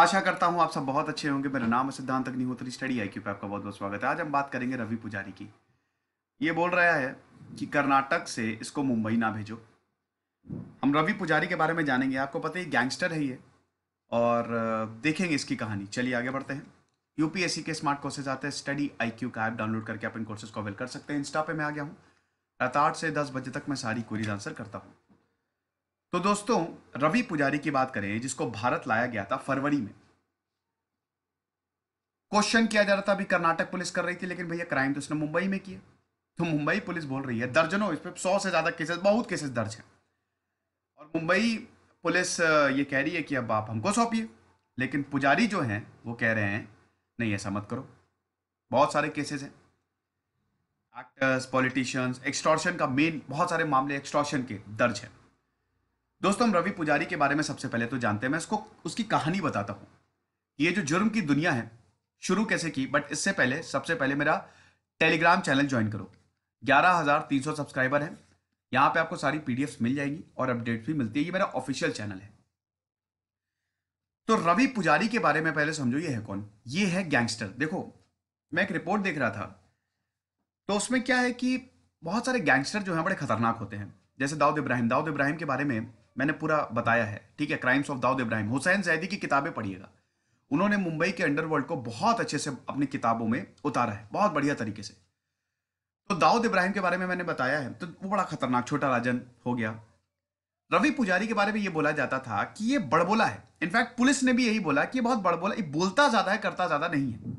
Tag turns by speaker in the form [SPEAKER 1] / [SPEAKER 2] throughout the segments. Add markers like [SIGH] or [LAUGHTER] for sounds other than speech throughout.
[SPEAKER 1] आशा करता हूँ आप सब बहुत अच्छे होंगे मेरा नाम है सिद्धांत अग्निहोत्री स्टडी आई क्यू पे आपका बहुत बहुत स्वागत है आज हम बात करेंगे रवि पुजारी की ये बोल रहा है कि कर्नाटक से इसको मुंबई ना भेजो हम रवि पुजारी के बारे में जानेंगे आपको पता है गैंगस्टर है ये और देखेंगे इसकी कहानी चलिए आगे बढ़ते हैं यूपीएससी के स्मार्ट कोर्सेज आते हैं स्टडी आई क्यू का ऐप डाउनलोड करके आप इन कोर्सेज को अवेल कर सकते हैं इंस्टा पे मैं आ गया हूँ रात आठ से दस बजे तक मैं सारी क्वेरीज आंसर करता हूँ तो दोस्तों रवि पुजारी की बात करें जिसको भारत लाया गया था फरवरी में क्वेश्चन किया जा रहा था अभी कर्नाटक पुलिस कर रही थी लेकिन भैया क्राइम तो उसने मुंबई में किया तो मुंबई पुलिस बोल रही है दर्जनों इस पर सौ से ज्यादा केसेस बहुत केसेस दर्ज हैं और मुंबई पुलिस ये कह रही है कि अब आप हमको सौंपिए लेकिन पुजारी जो हैं वो कह रहे हैं नहीं ऐसा मत करो बहुत सारे केसेस हैं एक्टर्स पॉलिटिशियंस एक्सटॉर्शन का मेन बहुत सारे मामले एक्सटॉर्शन के दर्ज हैं दोस्तों हम रवि पुजारी के बारे में सबसे पहले तो जानते हैं मैं उसको उसकी कहानी बताता हूँ ये जो जुर्म की दुनिया है शुरू कैसे की बट इससे पहले सबसे पहले मेरा टेलीग्राम चैनल ज्वाइन करो ग्यारह हज़ार तीन सौ सब्सक्राइबर हैं यहाँ पे आपको सारी पीडीएफ्स मिल जाएंगी और अपडेट्स भी मिलती है ये मेरा ऑफिशियल चैनल है तो रवि पुजारी के बारे में पहले समझो ये है कौन ये है गैंगस्टर देखो मैं एक रिपोर्ट देख रहा था तो उसमें क्या है कि बहुत सारे गैंगस्टर जो हैं बड़े खतरनाक होते हैं जैसे दाऊद इब्राहिम दाऊद इब्राहिम के बारे में मैंने पूरा बताया है ठीक है क्राइम्स ऑफ दाऊद इब्राहिम हुसैन जैदी की किताबें पढ़िएगा उन्होंने मुंबई के अंडरवर्ल्ड को बहुत अच्छे से अपनी किताबों में उतारा है बहुत बढ़िया तरीके से तो दाऊद इब्राहिम के बारे में मैंने बताया है तो वो बड़ा खतरनाक छोटा राजन हो गया रवि पुजारी के बारे में ये बोला जाता था कि ये बड़बोला है इनफैक्ट पुलिस ने भी यही बोला कि ये बहुत बड़बोला ये बोलता ज्यादा है करता ज्यादा नहीं है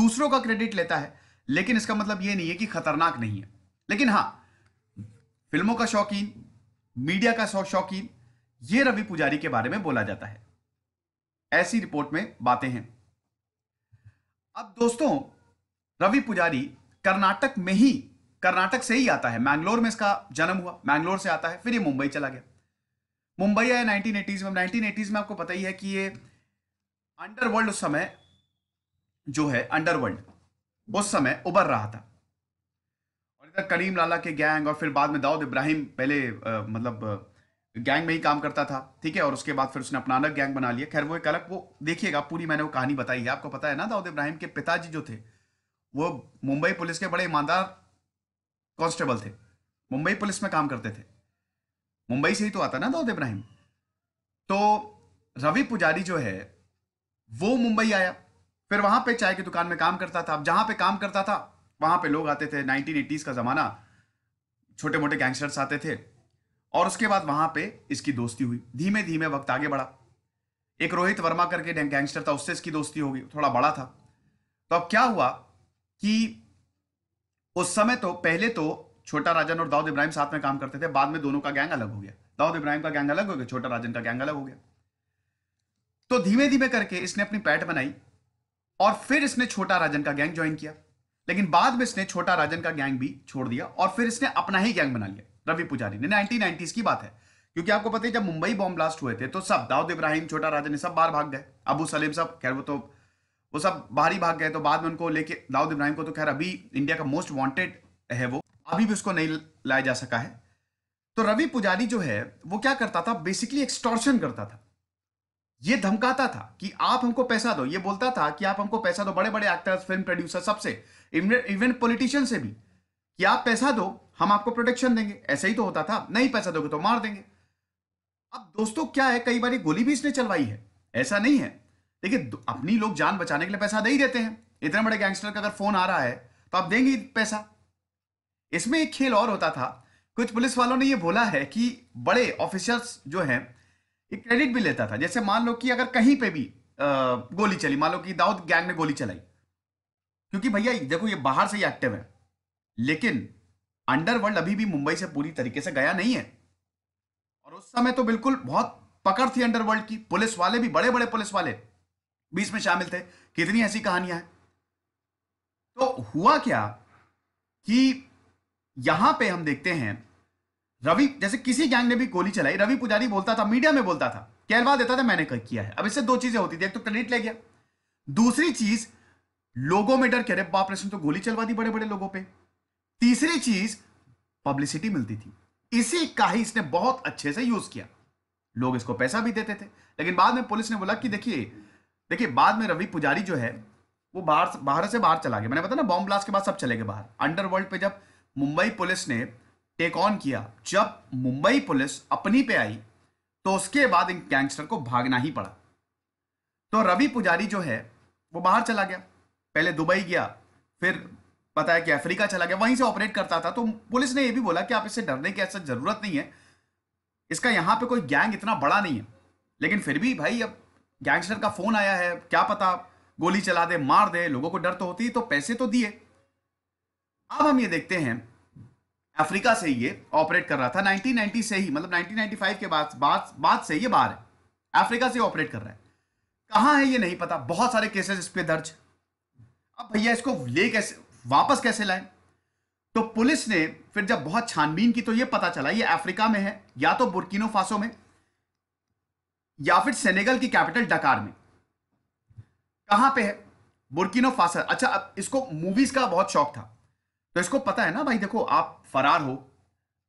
[SPEAKER 1] दूसरों का क्रेडिट लेता है लेकिन इसका मतलब ये नहीं है कि खतरनाक नहीं है लेकिन हाँ फिल्मों का शौकीन मीडिया का शौकीन ये रवि पुजारी के बारे में बोला जाता है ऐसी रिपोर्ट में बातें हैं अब दोस्तों रवि पुजारी कर्नाटक में ही कर्नाटक से ही आता है मैंगलोर में इसका जन्म हुआ मैंगलोर से आता है फिर ये मुंबई चला गया मुंबई आया नाइनटीन एटीज में नाइनटीन एटीज में आपको पता ही है कि ये अंडरवर्ल्ड उस समय जो है अंडरवर्ल्ड उस समय उभर रहा था इधर करीम लाला के गैंग और फिर बाद में दाऊद इब्राहिम पहले आ, मतलब गैंग में ही काम करता था ठीक है और उसके बाद फिर उसने अपना अलग गैंग बना लिया खैर वो एक अलग वो देखिएगा पूरी मैंने वो कहानी बताई है आपको पता है ना दाऊद इब्राहिम के पिताजी जो थे वो मुंबई पुलिस के बड़े ईमानदार कॉन्स्टेबल थे मुंबई पुलिस में काम करते थे मुंबई से ही तो आता ना दाऊद इब्राहिम तो रवि पुजारी जो है वो मुंबई आया फिर वहां पे चाय की दुकान में काम करता था अब जहां पे काम करता था वहां पे लोग आते थे नाइनटीन एटीज़ का ज़माना छोटे मोटे गैंगस्टर्स आते थे और उसके बाद वहां पे इसकी दोस्ती हुई धीमे धीमे वक्त आगे बढ़ा एक रोहित वर्मा करके गैंगस्टर था उससे इसकी दोस्ती होगी थोड़ा बड़ा था तो अब क्या हुआ कि उस समय तो पहले तो छोटा राजन और दाऊद इब्राहिम साथ में काम करते थे बाद में दोनों का गैंग अलग हो गया दाऊद इब्राहिम का गैंग अलग हो गया छोटा राजन का गैंग अलग हो गया तो धीमे धीमे करके इसने अपनी पैट बनाई और फिर इसने छोटा राजन का गैंग ज्वाइन किया लेकिन बाद में इसने छोटा राजन का गैंग भी छोड़ दिया और फिर इसने अपना ही गैंग बना लिया रवि पुजारी ने नाइनटीन की बात है क्योंकि आपको पता है जब मुंबई बॉम्ब ब्लास्ट हुए थे तो सब दाऊद इब्राहिम छोटा राजन ये सब बाहर भाग गए अबू सलीम सब खैर वो तो वो सब बाहर ही भाग गए तो बाद में उनको लेके दाऊद इब्राहिम को तो खैर अभी इंडिया का मोस्ट वांटेड है वो अभी भी उसको नहीं लाया जा सका है तो रवि पुजारी जो है वो क्या करता था बेसिकली एक्सटॉर्शन करता था ये धमकाता था कि आप हमको पैसा दो ये बोलता था कि आप हमको पैसा दो बड़े बड़े एक्टर्स फिल्म प्रोड्यूसर सबसे इवन पॉलिटिशियन से भी कि आप पैसा दो हम आपको प्रोटेक्शन देंगे ऐसे ही तो होता था नहीं पैसा दोगे तो मार देंगे अब दोस्तों क्या है कई बार गोली भी इसने चलवाई है ऐसा नहीं है देखिए अपनी लोग जान बचाने के लिए पैसा दे ही देते हैं इतने बड़े गैंगस्टर का अगर फोन आ रहा है तो आप देंगे पैसा इसमें एक खेल और होता था कुछ पुलिस वालों ने यह बोला है कि बड़े ऑफिसर्स जो हैं ये क्रेडिट भी लेता था जैसे मान लो कि अगर कहीं पे भी गोली चली मान लो कि दाऊद गैंग ने गोली चलाई क्योंकि भैया देखो ये बाहर से ही एक्टिव है लेकिन अंडरवर्ल्ड अभी भी मुंबई से पूरी तरीके से गया नहीं है और उस समय तो बिल्कुल बहुत पकड़ थी अंडरवर्ल्ड की पुलिस वाले भी बड़े बड़े पुलिस वाले बीच में शामिल थे कितनी ऐसी कहानियां हैं तो हुआ क्या कि यहां पे हम देखते हैं रवि जैसे किसी गैंग ने भी गोली चलाई रवि पुजारी बोलता था मीडिया में बोलता था कहलवा देता था मैंने किया है अब इससे दो चीजें होती थी एक तो क्रेडिट ले गया दूसरी चीज लोगों में डर कह रहे बाप ने तो गोली चलवा दी बड़े बड़े लोगों पे तीसरी चीज पब्लिसिटी मिलती थी इसी का ही इसने बहुत अच्छे से यूज किया लोग इसको पैसा भी देते थे लेकिन बाद में पुलिस ने बोला कि देखिए देखिए बाद में रवि पुजारी जो है वो बाहर बाहर से बाहर चला गया मैंने बताया ना बॉम्ब ब्लास्ट के बाद सब चले गए बाहर अंडरवर्ल्ड पे जब मुंबई पुलिस ने टेक ऑन किया जब मुंबई पुलिस अपनी पे आई तो उसके बाद इन गैंगस्टर को भागना ही पड़ा तो रवि पुजारी जो है वो बाहर चला गया पहले दुबई गया फिर बताया कि अफ्रीका चला गया वहीं से ऑपरेट करता था तो पुलिस ने ये भी बोला कि आप इससे डरने की ऐसा जरूरत नहीं है इसका यहाँ पे कोई गैंग इतना बड़ा नहीं है लेकिन फिर भी भाई अब गैंगस्टर का फोन आया है क्या पता गोली चला दे मार दे लोगों को डर तो होती है तो पैसे तो दिए अब हम ये देखते हैं अफ्रीका से ये ऑपरेट कर रहा था 1990 से ही मतलब 1995 के बाद बाद बाद से ये बाहर है अफ्रीका से ऑपरेट कर रहा है कहाँ है ये नहीं पता बहुत सारे केसेस इस पर दर्ज अब भैया इसको ले कैसे वापस कैसे लाए तो पुलिस ने फिर जब बहुत छानबीन की तो ये पता चला ये अफ्रीका में है या तो बुर्किनो फासो में या फिर सेनेगल की कैपिटल डकार में कहां पे है बुर्किनो फासो अच्छा अब इसको मूवीज का बहुत शौक था तो इसको पता है ना भाई देखो आप फरार हो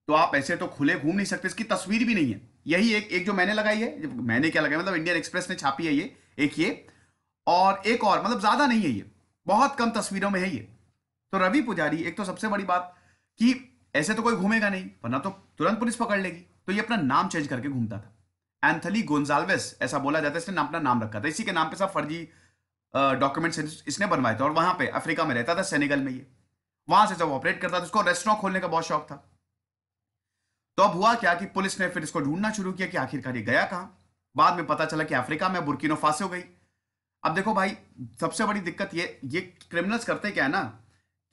[SPEAKER 1] तो आप ऐसे तो खुले घूम नहीं सकते इसकी तस्वीर भी नहीं है यही एक एक जो मैंने लगाई है मैंने क्या लगाया मतलब इंडियन एक्सप्रेस ने छापी है ये एक ये और एक और मतलब ज्यादा नहीं है ये बहुत कम तस्वीरों में है ये तो रवि पुजारी एक तो सबसे बड़ी बात कि ऐसे तो कोई घूमेगा नहीं वरना तो तुरंत पुलिस पकड़ लेगी तो ये अपना नाम चेंज करके घूमता था एंथली गोन्जालवेस ऐसा बोला जाता है इसने अपना नाम रखा था इसी के नाम पे सब फर्जी डॉक्यूमेंट्स इसने बनवाए थे और वहां पे अफ्रीका में रहता था सेनेगल में ये वहां से जब ऑपरेट करता था तो उसको रेस्टोरेंट खोलने का बहुत शौक था तो अब हुआ क्या कि पुलिस ने फिर इसको ढूंढना शुरू किया कि आखिरकार ये गया कहा बाद में पता चला कि अफ्रीका में बुरकिनो फांसे हो गई अब देखो भाई सबसे बड़ी दिक्कत ये ये क्रिमिनल्स करते क्या है ना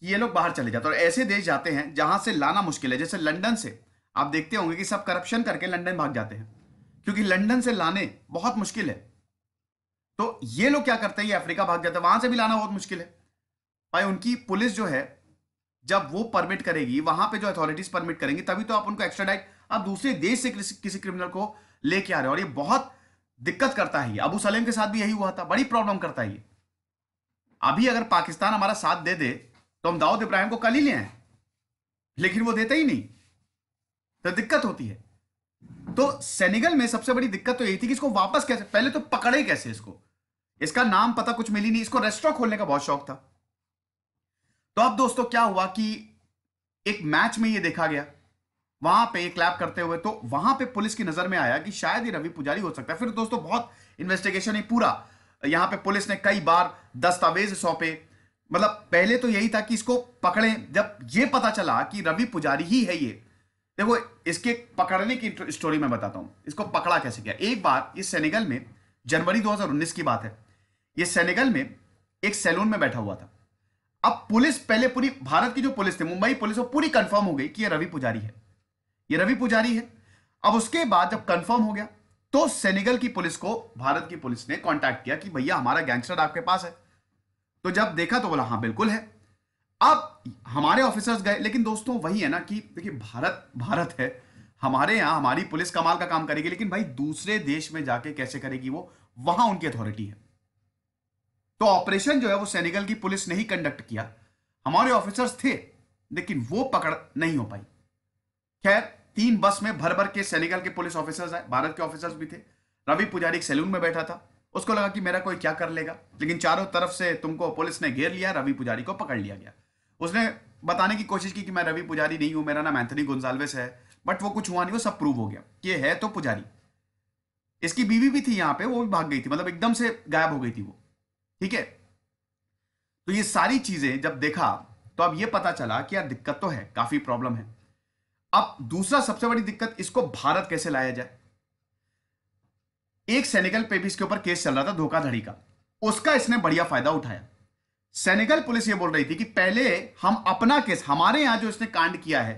[SPEAKER 1] कि ये लोग बाहर चले जाते हैं और ऐसे देश जाते हैं जहां से लाना मुश्किल है जैसे लंदन से आप देखते होंगे कि सब करप्शन करके लंदन भाग जाते हैं क्योंकि लंदन से लाने बहुत मुश्किल है तो ये लोग क्या करते हैं ये अफ्रीका भाग जाते हैं वहां से भी लाना बहुत मुश्किल है भाई उनकी पुलिस जो है जब वो परमिट करेगी वहां पे जो अथॉरिटीज परमिट करेंगी तभी तो आप उनको एक्स्ट्रा डाइट आप दूसरे देश से किसी क्रिमिनल को लेके आ रहे हो और ये बहुत दिक्कत करता है अबू सलेम के साथ भी यही हुआ था बड़ी प्रॉब्लम करता है अभी अगर पाकिस्तान हमारा साथ दे दे तो हम दाऊद इब्राहिम को कल ही ले आए लेकिन वो देते ही नहीं तो दिक्कत होती है तो सेनेगल में सबसे बड़ी दिक्कत तो यही थी कि इसको वापस कैसे पहले तो पकड़े कैसे इसको इसका नाम पता कुछ मिली नहीं इसको रेस्टोरेंट खोलने का बहुत शौक था तो अब दोस्तों क्या हुआ कि एक मैच में ये देखा गया वहां पे क्लैप करते हुए तो वहां पे पुलिस की नजर में आया कि शायद ही रवि पुजारी हो सकता है फिर दोस्तों बहुत इन्वेस्टिगेशन ही पूरा यहां पे पुलिस ने कई बार दस्तावेज सौंपे मतलब पहले तो यही था कि इसको पकड़े जब ये पता चला कि रवि पुजारी ही है ये देखो इसके पकड़ने की स्टोरी मैं बताता हूं इसको पकड़ा कैसे गया एक बार इस सेनेगल में जनवरी 2019 की बात है ये सेनेगल में एक सैलून में बैठा हुआ था अब पुलिस पहले पूरी भारत की जो पुलिस थी मुंबई पुलिस वो पूरी कंफर्म हो गई कि ये रवि पुजारी है ये रवि पुजारी है अब उसके बाद जब कंफर्म हो गया तो सेनेगल की पुलिस को भारत की पुलिस ने कांटेक्ट किया कि भैया हमारा गैंगस्टर आपके पास है तो जब देखा तो बोला हाँ बिल्कुल है अब हमारे ऑफिसर्स गए लेकिन दोस्तों वही है ना कि देखिए भारत भारत है हमारे यहां हमारी पुलिस कमाल का काम करेगी लेकिन भाई दूसरे देश में जाके कैसे करेगी वो वहां उनकी अथॉरिटी है तो ऑपरेशन जो है वो सेनेगल की पुलिस ने ही कंडक्ट किया हमारे ऑफिसर्स थे लेकिन वो पकड़ नहीं हो पाई खैर तीन बस में भर भर के सेनेगल के पुलिस ऑफिसर्स आए भारत के ऑफिसर्स भी थे रवि पुजारी सैलून में बैठा था उसको लगा कि मेरा कोई क्या कर लेगा लेकिन चारों तरफ से तुमको पुलिस ने घेर लिया रवि पुजारी को पकड़ लिया गया उसने बताने की कोशिश की कि मैं रवि पुजारी नहीं हूं मेरा नाम एंथनी गुंजालवेस है बट वो कुछ हुआ नहीं वो सब प्रूव हो गया कि है तो पुजारी इसकी बीवी भी थी यहाँ पे वो भी भाग गई थी मतलब एकदम से गायब हो गई थी वो ठीक है तो ये सारी चीजें जब देखा तो अब ये पता चला कि यार दिक्कत तो है काफी प्रॉब्लम है अब दूसरा सबसे बड़ी दिक्कत इसको भारत कैसे लाया जाए एक सैनिकल पे भी इसके ऊपर केस चल रहा था धोखाधड़ी का उसका इसने बढ़िया फायदा उठाया सैनिकल पुलिस ये बोल रही थी कि पहले हम अपना केस हमारे यहां जो इसने कांड किया है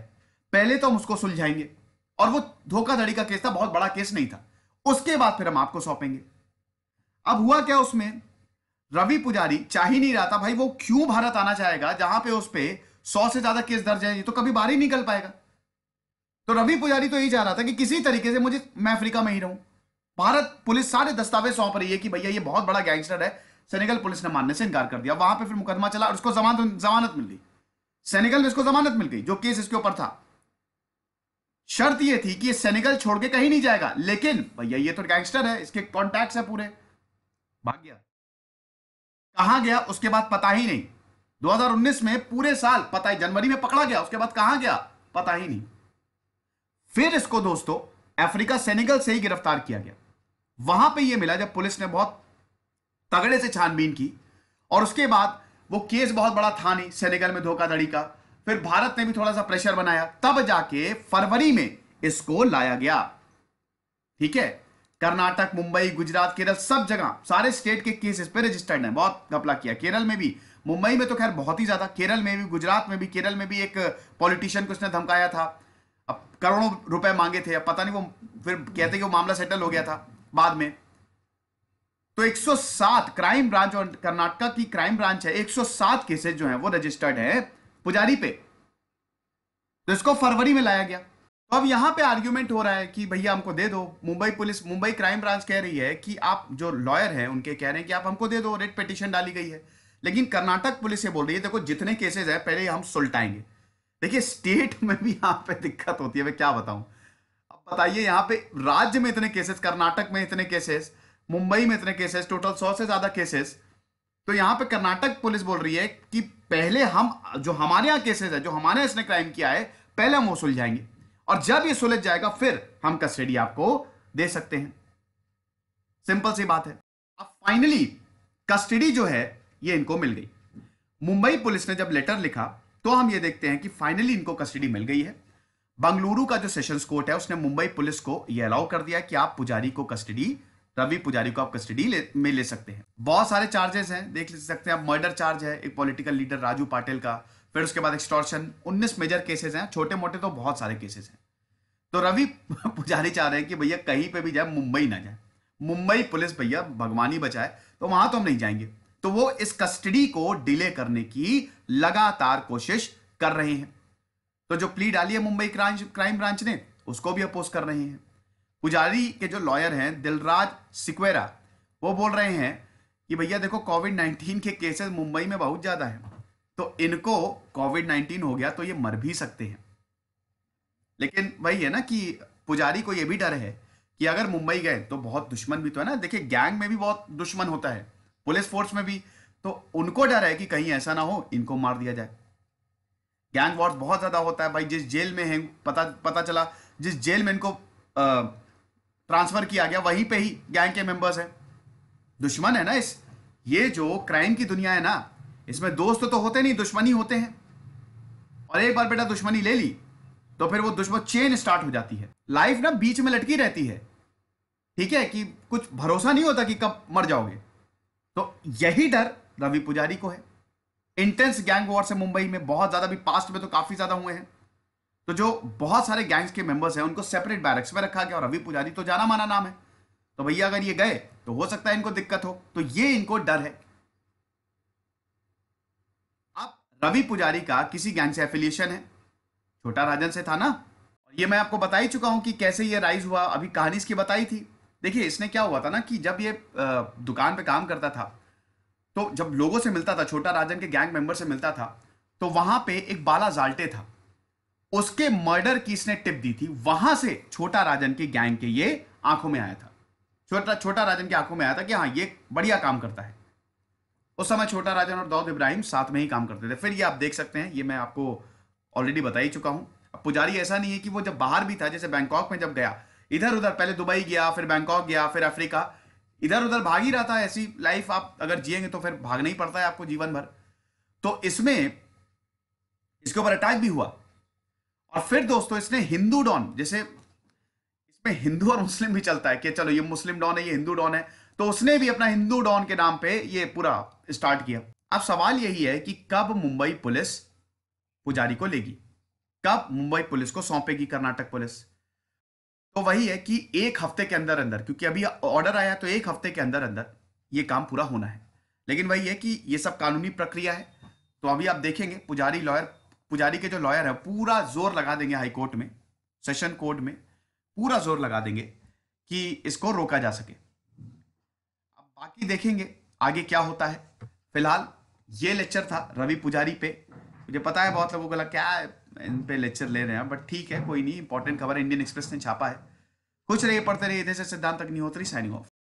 [SPEAKER 1] पहले तो हम उसको सुलझाएंगे और वो धोखाधड़ी का केस था बहुत बड़ा केस नहीं था उसके बाद फिर हम आपको सौंपेंगे अब हुआ क्या उसमें रवि पुजारी चाह ही नहीं रहा था भाई वो क्यों भारत आना चाहेगा जहां पे उस पर सौ से ज्यादा केस दर्ज है तो कभी बाहर ही निकल पाएगा तो रवि पुजारी तो यही चाह रहा था कि किसी तरीके से मुझे मैं अफ्रीका में ही रहूं भारत पुलिस सारे दस्तावेज सौंप रही है कि भैया ये बहुत बड़ा गैंगस्टर है सेनेगल पुलिस ने मानने से इनकार कर दिया वहां पर फिर मुकदमा चला और उसको जमानत जमानत मिल गई सेनेगल में इसको जमानत मिल गई जो केस इसके ऊपर था शर्त यह थी कि सेनेगल छोड़ के कहीं नहीं जाएगा लेकिन भैया ये तो गैंगस्टर है इसके कॉन्टैक्ट है पूरे भाग गया कहा गया उसके बाद पता ही नहीं 2019 में पूरे साल पता ही जनवरी में पकड़ा गया उसके बाद कहा गया पता ही नहीं फिर इसको दोस्तों अफ्रीका सेनेगल से ही गिरफ्तार किया गया वहां पे ये मिला जब पुलिस ने बहुत तगड़े से छानबीन की और उसके बाद वो केस बहुत बड़ा था नहीं सेनेगल में धोखाधड़ी का फिर भारत ने भी थोड़ा सा प्रेशर बनाया तब जाके फरवरी में इसको लाया गया ठीक है कर्नाटक मुंबई गुजरात केरल सब जगह सारे स्टेट के केसेस पे रजिस्टर्ड है बहुत घपला किया केरल में भी मुंबई में तो खैर बहुत ही ज़्यादा केरल में भी गुजरात में भी केरल में भी एक पॉलिटिशियन को उसने धमकाया था अब करोड़ों रुपए मांगे थे अब पता नहीं वो फिर कहते कि वो मामला सेटल हो गया था बाद में तो 107 क्राइम ब्रांच और कर्नाटका की क्राइम ब्रांच है 107 केसेस जो है वो रजिस्टर्ड है पुजारी पे तो इसको फरवरी में लाया गया अब यहां पे आर्ग्यूमेंट हो रहा है कि भैया हमको दे दो Mumbai police Mumbai crime branch कह रही है कि आप जो लॉयर हैं उनके कह रहे हैं कि आप हमको दे दो रेड पिटिशन डाली गई है लेकिन कर्नाटक पुलिस ये बोल रही है देखो जितने केसेस है पहले हम सुलटाएंगे देखिए स्टेट में भी यहाँ पे दिक्कत होती है मैं क्या बताऊँ अब बताइए यहाँ पे राज्य में इतने केसेस कर्नाटक में इतने केसेस मुंबई में इतने केसेस टोटल सौ से ज़्यादा केसेस तो यहाँ पे कर्नाटक पुलिस बोल रही है कि पहले हम जो हमारे यहाँ केसेस है जो हमारे यहाँ इसने क्राइम किया है पहले हम वो सुलझाएंगे और जब ये सुलझ जाएगा फिर हम कस्टडी आपको दे सकते हैं सिंपल सी बात है अब फाइनली कस्टडी जो है ये इनको मिल गई मुंबई पुलिस ने जब लेटर लिखा तो हम ये देखते हैं कि फाइनली इनको कस्टडी मिल गई है बंगलुरु का जो सेशंस कोर्ट है उसने मुंबई पुलिस को यह अलाउ कर दिया कि आप पुजारी को कस्टडी रवि पुजारी को आप कस्टडी ले, में ले सकते हैं बहुत सारे चार्जेस हैं देख सकते हैं आप मर्डर चार्ज है एक पॉलिटिकल लीडर राजू पाटिल का फिर उसके बाद एक्सटॉर्शन 19 मेजर केसेस हैं छोटे मोटे तो बहुत सारे केसेस हैं तो रवि [LAUGHS] पुजारी चाह रहे हैं कि भैया कहीं पे भी जाए मुंबई ना जाए मुंबई पुलिस भैया भगवानी बचाए तो वहां तो हम नहीं जाएंगे तो वो इस कस्टडी को डिले करने की लगातार कोशिश कर रहे हैं तो जो प्ली डाली है मुंबई क्राइम ब्रांच ने उसको भी अपोज कर रहे हैं पुजारी के जो लॉयर हैं दिलराज सिक्वेरा वो बोल रहे हैं कि भैया देखो कोविड 19 के केसेस मुंबई में बहुत ज़्यादा है तो इनको कोविड नाइन्टीन हो गया तो ये मर भी सकते हैं लेकिन वही है ना कि पुजारी को ये भी डर है कि अगर मुंबई गए तो बहुत दुश्मन भी तो है ना देखिए गैंग में भी बहुत दुश्मन होता है पुलिस फोर्स में भी तो उनको डर है कि कहीं ऐसा ना हो इनको मार दिया जाए गैंग वॉर्स बहुत ज़्यादा होता है भाई जिस जेल में है पता पता चला जिस जेल में इनको ट्रांसफ़र किया गया वहीं पे ही गैंग के मेंबर्स हैं दुश्मन है ना इस ये जो क्राइम की दुनिया है ना इसमें दोस्त तो होते नहीं दुश्मनी होते हैं और एक बार बेटा दुश्मनी ले ली तो फिर वो दुश्मन चेन स्टार्ट हो जाती है लाइफ ना बीच में लटकी रहती है ठीक है कि कुछ भरोसा नहीं होता कि कब मर जाओगे तो यही डर रवि पुजारी को है इंटेंस गैंग वॉर से मुंबई में बहुत ज़्यादा भी पास्ट में तो काफ़ी ज़्यादा हुए हैं तो जो बहुत सारे गैंग्स के मेंबर्स हैं उनको सेपरेट बैरक्स में रखा गया और रवि पुजारी तो जाना माना नाम है तो भैया अगर ये गए तो हो सकता है इनको दिक्कत हो तो ये इनको डर है रवि पुजारी का किसी गैंग से एफिलिएशन है छोटा राजन से था ना और ये मैं आपको बता ही चुका हूँ कि कैसे ये राइज हुआ अभी कहानी इसकी बताई थी देखिए इसने क्या हुआ था ना कि जब ये दुकान पे काम करता था तो जब लोगों से मिलता था छोटा राजन के गैंग मेंबर से मिलता था तो वहां पे एक बाला जाल्टे था उसके मर्डर की इसने टिप दी थी वहां से छोटा राजन के गैंग के ये आंखों में आया था छोटा छोटा राजन की आंखों में आया था कि हाँ ये बढ़िया काम करता है उस समय छोटा राजन और दाऊद इब्राहिम साथ में ही काम करते थे फिर ये आप देख सकते हैं ये मैं आपको ऑलरेडी बता ही चुका हूँ पुजारी ऐसा नहीं है कि वो जब बाहर भी था जैसे बैंकॉक में जब गया इधर उधर पहले दुबई गया फिर बैंकॉक गया फिर अफ्रीका इधर उधर भाग ही रहा था ऐसी लाइफ आप अगर जियेंगे तो फिर भागना ही पड़ता है आपको जीवन भर तो इसमें इसके ऊपर अटैक भी हुआ और फिर दोस्तों इसने हिंदू डॉन जैसे इसमें हिंदू और मुस्लिम भी चलता है कि चलो ये मुस्लिम डॉन है ये हिंदू डॉन है तो उसने भी अपना हिंदू डॉन के नाम पे ये पूरा स्टार्ट किया अब सवाल यही है कि कब मुंबई पुलिस पुजारी को लेगी कब मुंबई पुलिस को सौंपेगी कर्नाटक पुलिस तो वही है कि एक हफ्ते के अंदर अंदर क्योंकि अभी ऑर्डर आया तो एक हफ्ते के अंदर अंदर ये काम पूरा होना है लेकिन वही है कि ये सब कानूनी प्रक्रिया है तो अभी आप देखेंगे पुजारी लॉयर पुजारी के जो लॉयर है पूरा जोर लगा देंगे हाई कोर्ट में सेशन कोर्ट में पूरा जोर लगा देंगे कि इसको रोका जा सके बाकी देखेंगे आगे क्या होता है फिलहाल ये लेक्चर था रवि पुजारी पे मुझे पता है बहुत लोगों को लगा क्या इन पे लेक्चर ले रहे हैं बट ठीक है कोई नहीं इंपॉर्टेंट खबर इंडियन एक्सप्रेस ने छापा है कुछ रहिए पढ़ते रहिए सिद्धांत तक नहीं होती साइनिंग ऑफ